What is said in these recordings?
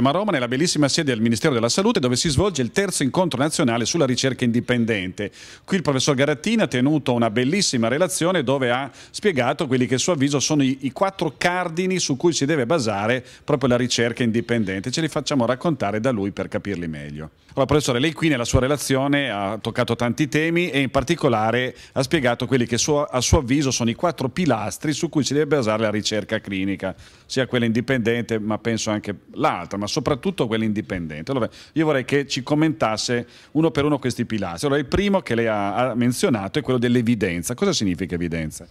Siamo a Roma nella bellissima sede del Ministero della Salute dove si svolge il terzo incontro nazionale sulla ricerca indipendente. Qui il professor Garattini ha tenuto una bellissima relazione dove ha spiegato quelli che a suo avviso sono i, i quattro cardini su cui si deve basare proprio la ricerca indipendente. Ce li facciamo raccontare da lui per capirli meglio. Allora professore, lei qui nella sua relazione ha toccato tanti temi e in particolare ha spiegato quelli che suo, a suo avviso sono i quattro pilastri su cui si deve basare la ricerca clinica, sia quella indipendente ma penso anche l'altra, ma soprattutto quella indipendente. Allora, io vorrei che ci commentasse uno per uno questi pilastri. Allora, il primo che lei ha, ha menzionato è quello dell'evidenza. Cosa significa evidenza?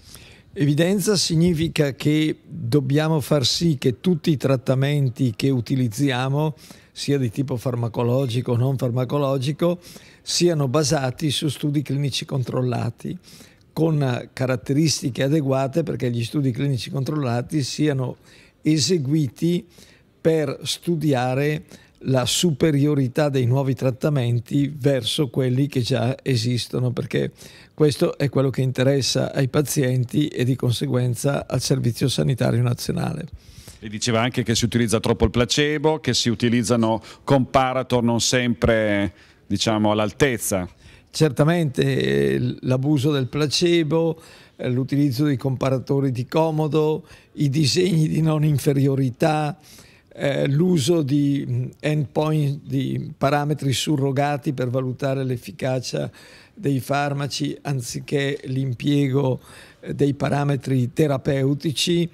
Evidenza significa che dobbiamo far sì che tutti i trattamenti che utilizziamo, sia di tipo farmacologico o non farmacologico, siano basati su studi clinici controllati con caratteristiche adeguate perché gli studi clinici controllati siano eseguiti per studiare la superiorità dei nuovi trattamenti verso quelli che già esistono, perché questo è quello che interessa ai pazienti e di conseguenza al Servizio Sanitario Nazionale. E diceva anche che si utilizza troppo il placebo, che si utilizzano comparator non sempre diciamo, all'altezza. Certamente eh, l'abuso del placebo, eh, l'utilizzo di comparatori di comodo, i disegni di non inferiorità, eh, l'uso di mm, endpoint, di parametri surrogati per valutare l'efficacia dei farmaci anziché l'impiego eh, dei parametri terapeutici,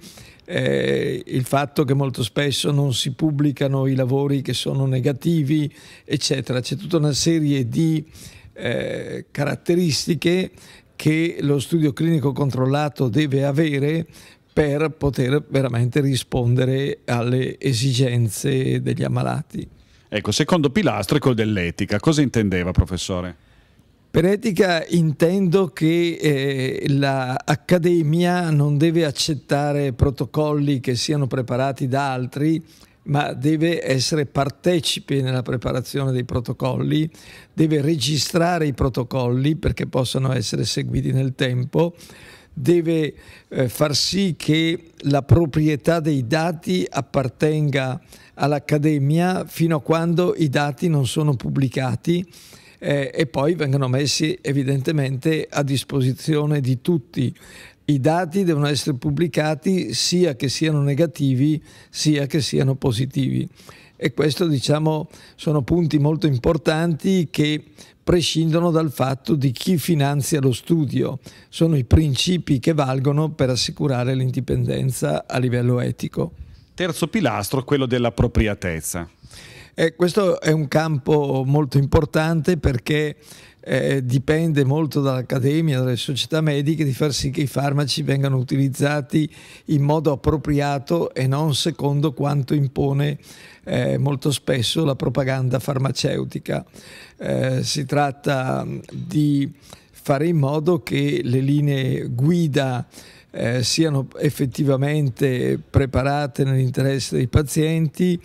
eh, il fatto che molto spesso non si pubblicano i lavori che sono negativi, eccetera. C'è tutta una serie di eh, caratteristiche che lo studio clinico controllato deve avere per poter veramente rispondere alle esigenze degli ammalati. Ecco, secondo pilastro è quello dell'etica. Cosa intendeva, professore? Per etica intendo che eh, l'Accademia non deve accettare protocolli che siano preparati da altri, ma deve essere partecipe nella preparazione dei protocolli, deve registrare i protocolli perché possano essere seguiti nel tempo deve eh, far sì che la proprietà dei dati appartenga all'Accademia fino a quando i dati non sono pubblicati eh, e poi vengono messi evidentemente a disposizione di tutti. I dati devono essere pubblicati sia che siano negativi sia che siano positivi e questo diciamo sono punti molto importanti che prescindono dal fatto di chi finanzia lo studio, sono i principi che valgono per assicurare l'indipendenza a livello etico. Terzo pilastro, quello dell'appropriatezza. Eh, questo è un campo molto importante perché eh, dipende molto dall'accademia, dalle società mediche, di far sì che i farmaci vengano utilizzati in modo appropriato e non secondo quanto impone eh, molto spesso la propaganda farmaceutica. Eh, si tratta di fare in modo che le linee guida eh, siano effettivamente preparate nell'interesse dei pazienti,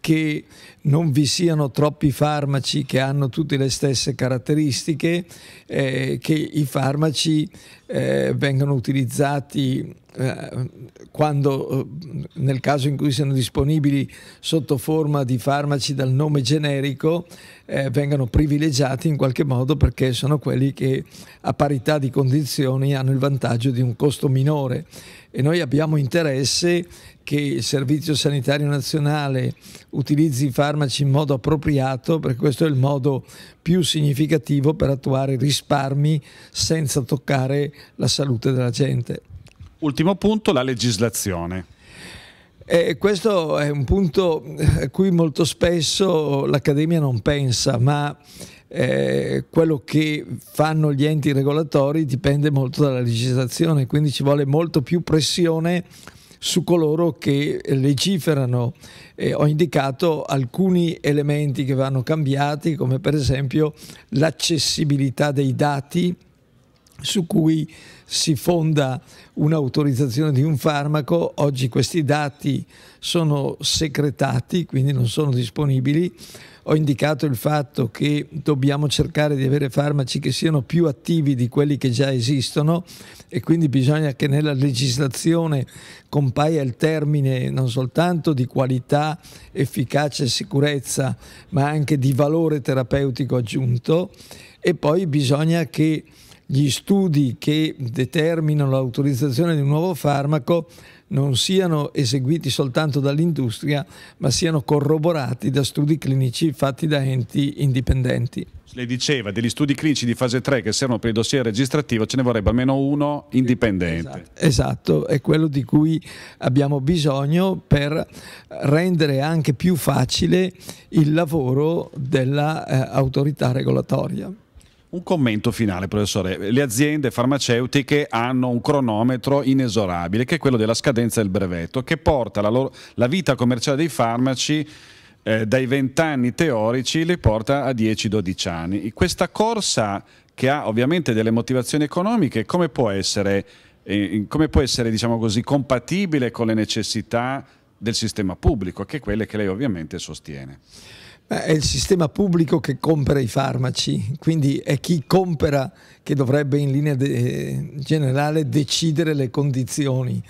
che non vi siano troppi farmaci che hanno tutte le stesse caratteristiche, eh, che i farmaci eh, vengano utilizzati eh, quando, eh, nel caso in cui siano disponibili sotto forma di farmaci dal nome generico, eh, vengano privilegiati in qualche modo perché sono quelli che a parità di condizioni hanno il vantaggio di un costo minore e noi abbiamo interesse che il Servizio Sanitario Nazionale utilizzi i farmaci in modo appropriato, perché questo è il modo più significativo per attuare risparmi senza toccare la salute della gente. Ultimo punto, la legislazione. Eh, questo è un punto a cui molto spesso l'Accademia non pensa, ma eh, quello che fanno gli enti regolatori dipende molto dalla legislazione, quindi ci vuole molto più pressione su coloro che legiferano. Eh, ho indicato alcuni elementi che vanno cambiati, come per esempio l'accessibilità dei dati, su cui si fonda un'autorizzazione di un farmaco. Oggi questi dati sono secretati, quindi non sono disponibili. Ho indicato il fatto che dobbiamo cercare di avere farmaci che siano più attivi di quelli che già esistono e quindi bisogna che nella legislazione compaia il termine non soltanto di qualità, efficacia e sicurezza, ma anche di valore terapeutico aggiunto e poi bisogna che gli studi che determinano l'autorizzazione di un nuovo farmaco non siano eseguiti soltanto dall'industria, ma siano corroborati da studi clinici fatti da enti indipendenti. Lei diceva degli studi clinici di fase 3 che servono per il dossier registrativo, ce ne vorrebbe almeno uno indipendente. Esatto, esatto, è quello di cui abbiamo bisogno per rendere anche più facile il lavoro dell'autorità eh, regolatoria. Un commento finale, professore. Le aziende farmaceutiche hanno un cronometro inesorabile, che è quello della scadenza del brevetto, che porta la, loro, la vita commerciale dei farmaci eh, dai 20 anni teorici, li porta a 10-12 anni. Questa corsa, che ha ovviamente delle motivazioni economiche, come può essere, eh, come può essere diciamo così, compatibile con le necessità del sistema pubblico, che è quelle che lei ovviamente sostiene? è il sistema pubblico che compra i farmaci, quindi è chi compra che dovrebbe in linea de eh, generale decidere le condizioni.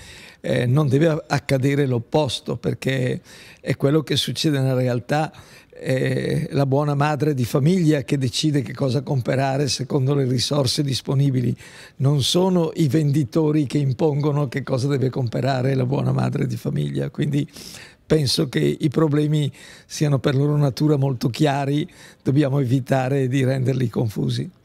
Eh, non deve accadere l'opposto perché è quello che succede nella realtà. È la buona madre di famiglia che decide che cosa comprare secondo le risorse disponibili. Non sono i venditori che impongono che cosa deve comprare la buona madre di famiglia. Quindi penso che i problemi siano per loro natura molto chiari, dobbiamo evitare di renderli confusi.